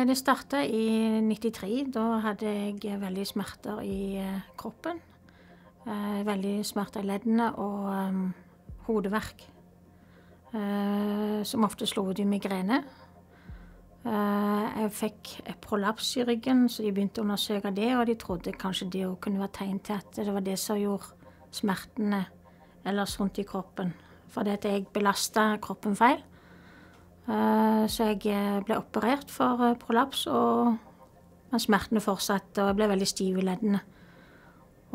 Eh, det starta i 93. Da hadde jeg veldig smerter i eh, kroppen. Eh, veldig smerter i leddene og hodeverk. Som ofte slo ut i migrene. Jeg fikk et prolaps i ryggen, så de begynte å undersøke det. Og de trodde kanskje det kunne være tegn til at det var det som gjorde smertene ellers rundt i kroppen. Fordi at jeg belasta kroppen feil. Eh, så jeg eh, ble operert for eh, prolaps, og, men smertene fortsatte, og jeg ble veldig stiv i leddene.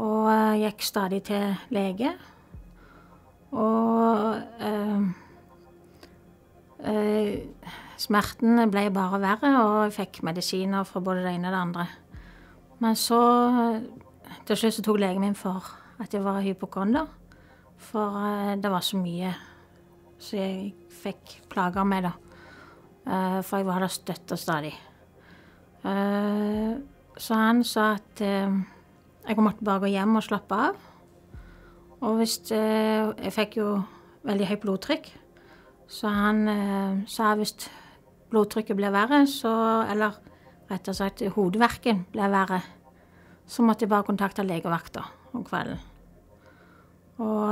Og jeg gikk stadig til lege. Og øh, øh, smerten ble bare verre, og jeg fikk medisiner fra både det ene og det andre. Men så til slutt så tok legen min for at jeg var hypokonder. For det var så mye som jeg fikk plager med, da. Eh, for jeg var der støtt og stadig. Eh, så han sa at eh, jeg måtte bare gå hjem og slappe av. Og hvis Jeg fikk jo veldig høyt blodtrykk, så han sa hvis blodtrykket ble verre, så Eller rett og slett hodeverken ble verre, så måtte jeg bare kontakte legevakta om kvelden. Og,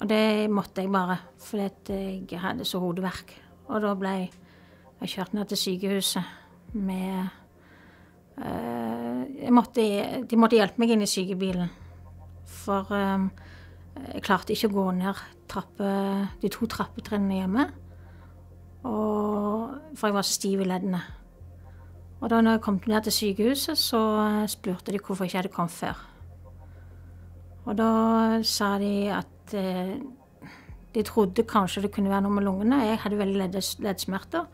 og, det måtte jeg bare, fordi jeg hadde så hodeverk. Og da ble jeg kjørt ned til sykehuset med øh, måtte, De måtte hjelpe meg inn i sykebilen. For øh, jeg klarte ikke å gå ned trappe, de to trappetrinnene hjemme. Og, for jeg var så stiv i leddene. Og da når jeg kom ned til sykehuset, så spurte de hvorfor jeg ikke hadde kommet før. Og da sa de at øh, de trodde kanskje det kunne være noe med lungene. Jeg hadde veldig leddsmerter.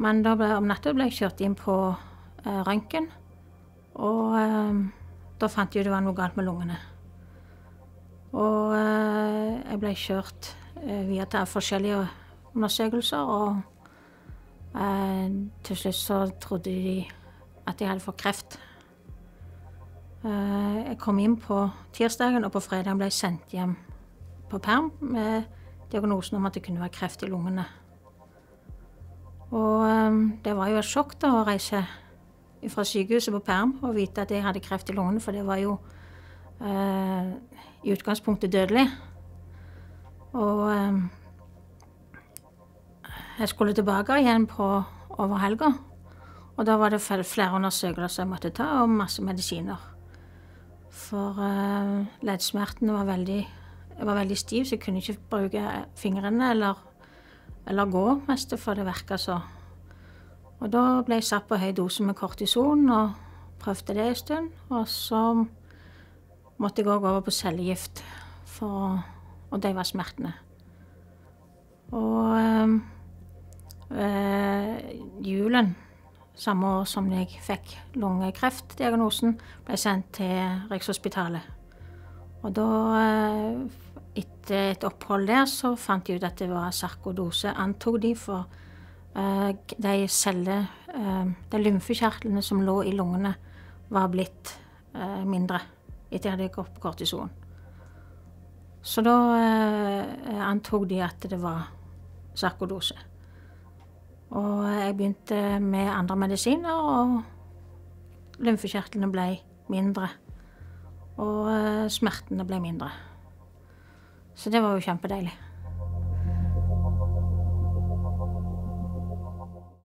Men da ble, om natta ble jeg kjørt inn på eh, røntgen. Og eh, da fant de ut det var noe galt med lungene. Og eh, jeg ble kjørt eh, via til forskjellige undersøkelser, og eh, til slutt så trodde de at jeg hadde fått kreft. Eh, jeg kom inn på tirsdagen, og på fredag ble jeg sendt hjem på perm med diagnosen om at det kunne være kreft i lungene. Og ehm, det var jo et sjokk da å reise fra sykehuset på perm og vite at jeg hadde kreft i lungene, for det var jo eh, i utgangspunktet dødelig. Og eh, jeg skulle tilbake igjen på over helga. Og da var det flere undersøkelser jeg måtte ta, og masse medisiner. For eh, leddsmertene var veldig jeg var veldig stiv, så jeg kunne ikke bruke fingrene eller, eller gå mest, for det virka så. Og da ble jeg satt på høy dose med kortison og prøvde det en stund. Og så måtte jeg òg over på cellegift, for, og de var smertene. Og øh, julen samme år som jeg fikk lungekreftdiagnosen, ble jeg sendt til Rikshospitalet. Og da, eh, etter et opphold der, så fant de ut at det var sarkodose, antok de, for eh, de celler, eh, de lymfekjertlene som lå i lungene, var blitt mindre etter at jeg hadde gått på kortison. Så da antok de at det var sarkodose. Og jeg begynte med andre medisiner, og lymfekjertlene ble mindre. Og eh, smertene ble mindre. Så det var jo kjempedeilig.